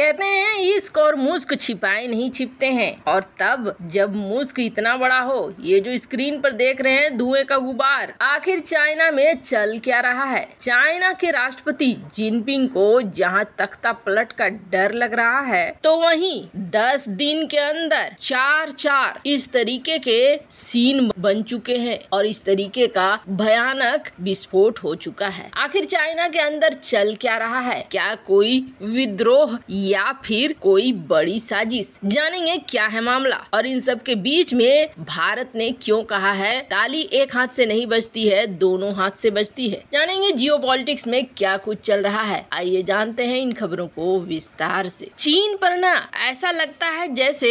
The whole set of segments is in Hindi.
कहते हैं इश्क और मुस्क छिपाए नहीं छिपते हैं और तब जब मुस्क इतना बड़ा हो ये जो स्क्रीन पर देख रहे हैं धुएं का गुबार आखिर चाइना में चल क्या रहा है चाइना के राष्ट्रपति जिनपिंग को जहां तख्ता पलट का डर लग रहा है तो वहीं दस दिन के अंदर चार चार इस तरीके के सीन बन चुके हैं और इस तरीके का भयानक विस्फोट हो चुका है आखिर चाइना के अंदर चल क्या रहा है क्या कोई विद्रोह या फिर कोई बड़ी साजिश जानेंगे क्या है मामला और इन सब के बीच में भारत ने क्यों कहा है ताली एक हाथ से नहीं बजती है दोनों हाथ से बजती है जानेंगे जियो में क्या कुछ चल रहा है आइए जानते हैं इन खबरों को विस्तार से चीन पर ना ऐसा लगता है जैसे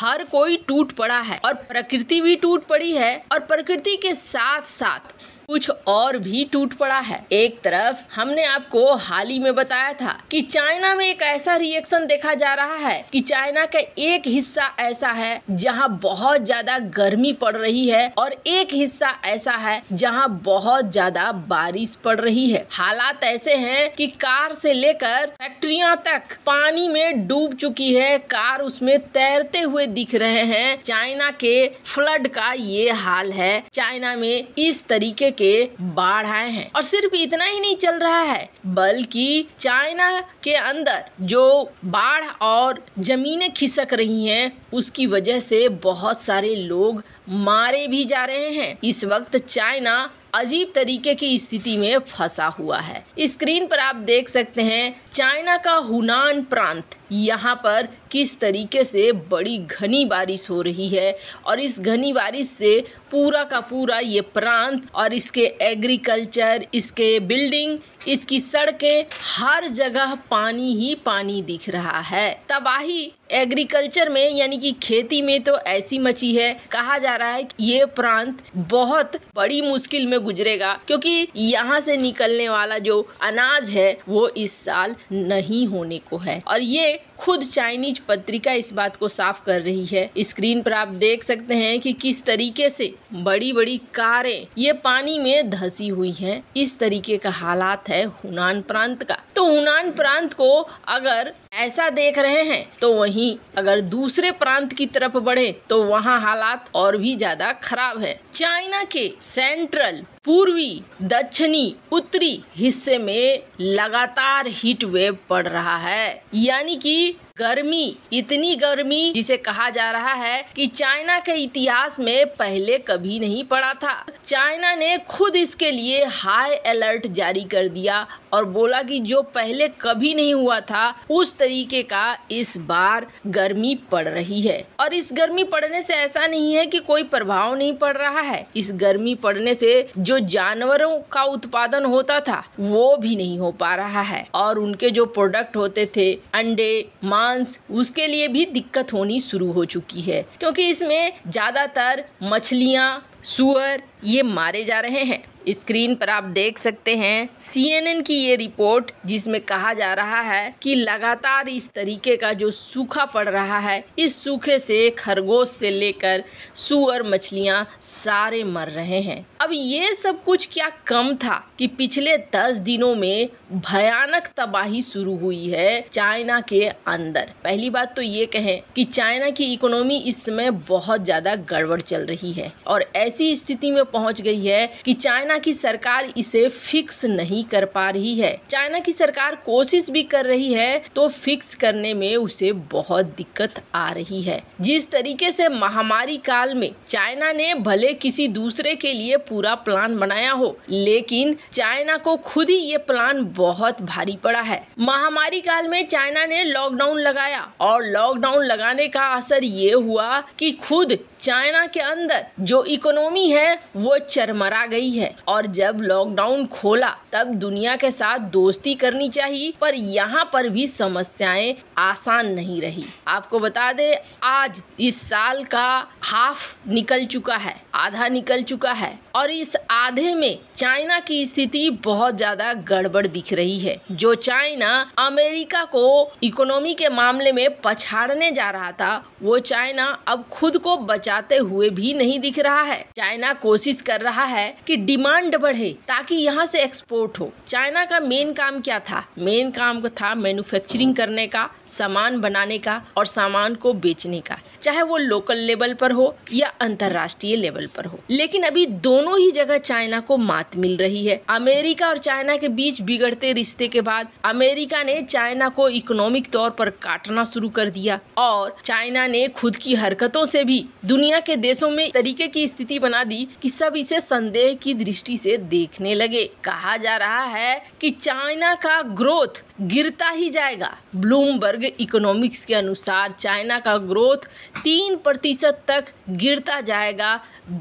हर कोई टूट पड़ा है और प्रकृति भी टूट पड़ी है और प्रकृति के साथ साथ कुछ और भी टूट पड़ा है एक तरफ हमने आपको हाल ही में बताया था कि चाइना में एक ऐसा रिएक्शन देखा जा रहा है कि चाइना का एक हिस्सा ऐसा है जहां बहुत ज्यादा गर्मी पड़ रही है और एक हिस्सा ऐसा है जहां बहुत ज्यादा बारिश पड़ रही है हालात ऐसे हैं कि कार से लेकर फैक्ट्रिया तक पानी में डूब चुकी है कार उसमें तैरते हुए दिख रहे हैं चाइना के फ्लड का ये हाल है चाइना में इस तरीके के बाढ़ आए हैं और सिर्फ इतना ही नहीं चल रहा है बल्कि चाइना के अंदर जो बाढ़ और ज़मीनें खिसक रही हैं उसकी वजह से बहुत सारे लोग मारे भी जा रहे हैं इस वक्त चाइना अजीब तरीके की स्थिति में फंसा हुआ है स्क्रीन पर आप देख सकते हैं चाइना का हुनान प्रांत यहाँ पर किस तरीके से बड़ी घनी बारिश हो रही है और इस घनी बारिश से पूरा का पूरा ये प्रांत और इसके एग्रीकल्चर इसके बिल्डिंग इसकी सड़कें हर जगह पानी ही पानी दिख रहा है तबाही एग्रीकल्चर में यानी कि खेती में तो ऐसी मची है कहा जा रहा है कि ये प्रांत बहुत बड़ी मुश्किल में गुजरेगा क्योंकि यहाँ से निकलने वाला जो अनाज है वो इस साल नहीं होने को है और ये खुद चाइनीज पत्रिका इस बात को साफ कर रही है स्क्रीन पर आप देख सकते हैं कि किस तरीके से बड़ी बड़ी कारें ये पानी में धसी हुई हैं इस तरीके का हालात है हुनान प्रांत का तो हुनान प्रांत को अगर ऐसा देख रहे हैं तो वहीं अगर दूसरे प्रांत की तरफ बढ़े तो वहाँ हालात और भी ज्यादा खराब है चाइना के सेंट्रल पूर्वी दक्षिणी उत्तरी हिस्से में लगातार हीट वेव पड़ रहा है यानी कि गर्मी इतनी गर्मी जिसे कहा जा रहा है कि चाइना के इतिहास में पहले कभी नहीं पड़ा था चाइना ने खुद इसके लिए हाई अलर्ट जारी कर दिया और बोला कि जो पहले कभी नहीं हुआ था उस तरीके का इस बार गर्मी पड़ रही है और इस गर्मी पड़ने से ऐसा नहीं है कि कोई प्रभाव नहीं पड़ रहा है इस गर्मी पड़ने से जो जानवरों का उत्पादन होता था वो भी नहीं हो पा रहा है और उनके जो प्रोडक्ट होते थे अंडे मांस मांस उसके लिए भी दिक्कत होनी शुरू हो चुकी है क्योंकि इसमें ज़्यादातर मछलियाँ सुअर ये मारे जा रहे हैं स्क्रीन पर आप देख सकते हैं सीएनएन की ये रिपोर्ट जिसमें कहा जा रहा है कि लगातार इस तरीके का जो सूखा पड़ रहा है इस सूखे से खरगोश से लेकर सुअर मछलियां सारे मर रहे हैं अब ये सब कुछ क्या कम था कि पिछले दस दिनों में भयानक तबाही शुरू हुई है चाइना के अंदर पहली बात तो ये कहें कि चाइना की इकोनॉमी इस समय बहुत ज्यादा गड़बड़ चल रही है और ऐसी स्थिति में पहुंच गई है कि चाइना की सरकार इसे फिक्स नहीं कर पा रही है चाइना की सरकार कोशिश भी कर रही है तो फिक्स करने में उसे बहुत दिक्कत आ रही है जिस तरीके से महामारी काल में चाइना ने भले किसी दूसरे के लिए पूरा प्लान बनाया हो लेकिन चाइना को खुद ही ये प्लान बहुत भारी पड़ा है महामारी काल में चाइना ने लॉकडाउन लगाया और लॉकडाउन लगाने का असर ये हुआ कि खुद चाइना के अंदर जो इकोनॉमी है वो चरमरा गई है और जब लॉकडाउन खोला तब दुनिया के साथ दोस्ती करनी चाहिए पर यहाँ पर भी समस्याएं आसान नहीं रही आपको बता दे आज इस साल का हाफ निकल चुका है आधा निकल चुका है और इस आधे में चाइना की स्थिति बहुत ज़्यादा गड़बड़ दिख रही है जो चाइना अमेरिका को इकोनॉमी के मामले में पछाड़ने जा रहा था वो चाइना अब खुद को बचाते हुए भी नहीं दिख रहा है चाइना कोशिश कर रहा है कि डिमांड बढ़े ताकि यहाँ से एक्सपोर्ट हो चाइना का मेन काम क्या था मेन काम था मैन्युफैक्चरिंग करने का सामान बनाने का और सामान को बेचने का चाहे वो लोकल लेवल पर हो या अंतर्राष्ट्रीय लेवल पर हो लेकिन अभी दोनों दोनों ही जगह चाइना को मात मिल रही है अमेरिका और चाइना के बीच बिगड़ते रिश्ते के बाद अमेरिका ने चाइना को इकोनॉमिक तौर पर काटना शुरू कर दिया और चाइना ने खुद की हरकतों से भी दुनिया के देशों में तरीके की स्थिति बना दी कि सब इसे संदेह की दृष्टि से देखने लगे कहा जा रहा है कि चाइना का ग्रोथ गिरता ही जाएगा ब्लूमबर्ग इकोनॉमिक्स के अनुसार चाइना का ग्रोथ तीन प्रतिशत तक गिरता जाएगा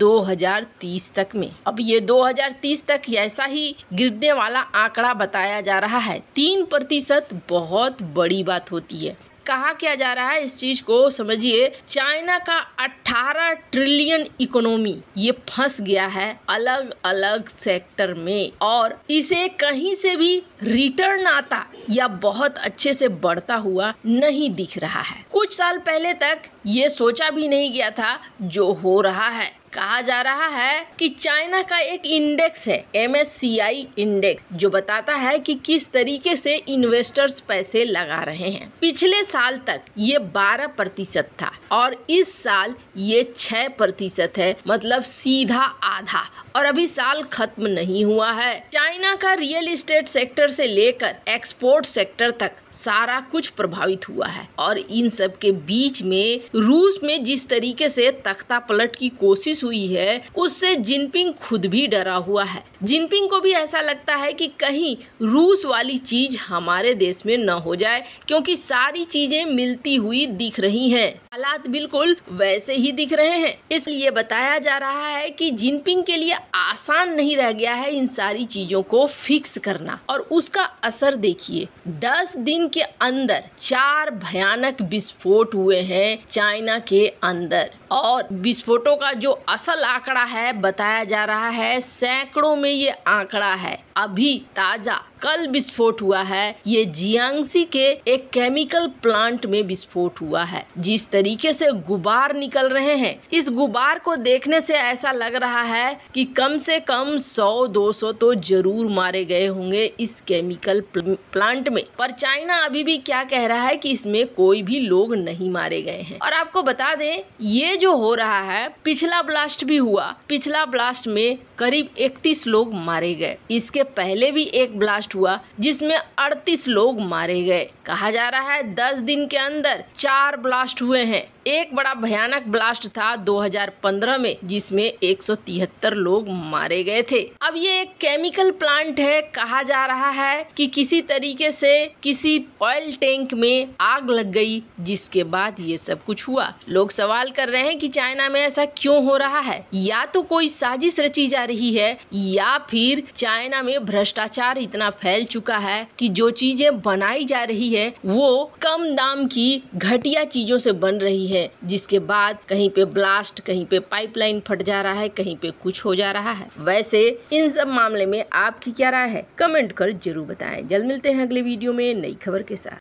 2030 तक में अब ये 2030 तक ऐसा ही गिरने वाला आंकड़ा बताया जा रहा है तीन प्रतिशत बहुत बड़ी बात होती है कहा क्या जा रहा है इस चीज को समझिए चाइना का 18 ट्रिलियन इकोनॉमी ये फंस गया है अलग अलग सेक्टर में और इसे कहीं से भी रिटर्न आता या बहुत अच्छे से बढ़ता हुआ नहीं दिख रहा है कुछ साल पहले तक ये सोचा भी नहीं गया था जो हो रहा है कहा जा रहा है कि चाइना का एक इंडेक्स है एम इंडेक्स जो बताता है कि किस तरीके से इन्वेस्टर्स पैसे लगा रहे हैं पिछले साल तक ये 12 प्रतिशत था और इस साल ये 6 प्रतिशत है मतलब सीधा आधा और अभी साल खत्म नहीं हुआ है चाइना का रियल इस्टेट सेक्टर से लेकर एक्सपोर्ट सेक्टर तक सारा कुछ प्रभावित हुआ है और इन सब के बीच में रूस में जिस तरीके से तख्ता पलट की कोशिश बारिश हुई है उससे जिनपिंग खुद भी डरा हुआ है जिनपिंग को भी ऐसा लगता है कि कहीं रूस वाली चीज हमारे देश में न हो जाए क्योंकि सारी चीजें मिलती हुई दिख रही हैं हालात बिल्कुल वैसे ही दिख रहे हैं इसलिए बताया जा रहा है कि जिनपिंग के लिए आसान नहीं रह गया है इन सारी चीजों को फिक्स करना और उसका असर देखिए दस दिन के अंदर चार भयानक विस्फोट हुए हैं चाइना के अंदर और विस्फोटों का जो असल आंकड़ा है बताया जा रहा है सैकड़ों में ये आंकड़ा है अभी ताजा कल विस्फोट हुआ है ये जियांगसी के एक केमिकल प्लांट में विस्फोट हुआ है जिस तरीके से गुबार निकल रहे हैं इस गुबार को देखने से ऐसा लग रहा है कि कम से कम 100-200 तो जरूर मारे गए होंगे इस केमिकल प्लांट में पर चाइना अभी भी क्या कह रहा है कि इसमें कोई भी लोग नहीं मारे गए हैं और आपको बता दें ये जो हो रहा है पिछला ब्लास्ट भी हुआ पिछला ब्लास्ट में करीब 31 लोग मारे गए इसके पहले भी एक ब्लास्ट हुआ जिसमें 38 लोग मारे गए कहा जा रहा है 10 दिन के अंदर चार ब्लास्ट हुए हैं एक बड़ा भयानक ब्लास्ट था 2015 में जिसमें 173 लोग मारे गए थे अब ये एक केमिकल प्लांट है कहा जा रहा है कि किसी तरीके से किसी ऑयल टैंक में आग लग गई जिसके बाद ये सब कुछ हुआ लोग सवाल कर रहे हैं कि चाइना में ऐसा क्यों हो रहा है या तो कोई साजिश रची जा रही है या फिर चाइना में भ्रष्टाचार इतना फैल चुका है कि जो चीजें बनाई जा रही है वो कम दाम की घटिया चीजों से बन रही है है जिसके बाद कहीं पे ब्लास्ट कहीं पे पाइपलाइन फट जा रहा है कहीं पे कुछ हो जा रहा है वैसे इन सब मामले में आपकी क्या राय है कमेंट कर जरूर बताएं जल्द मिलते हैं अगले वीडियो में नई खबर के साथ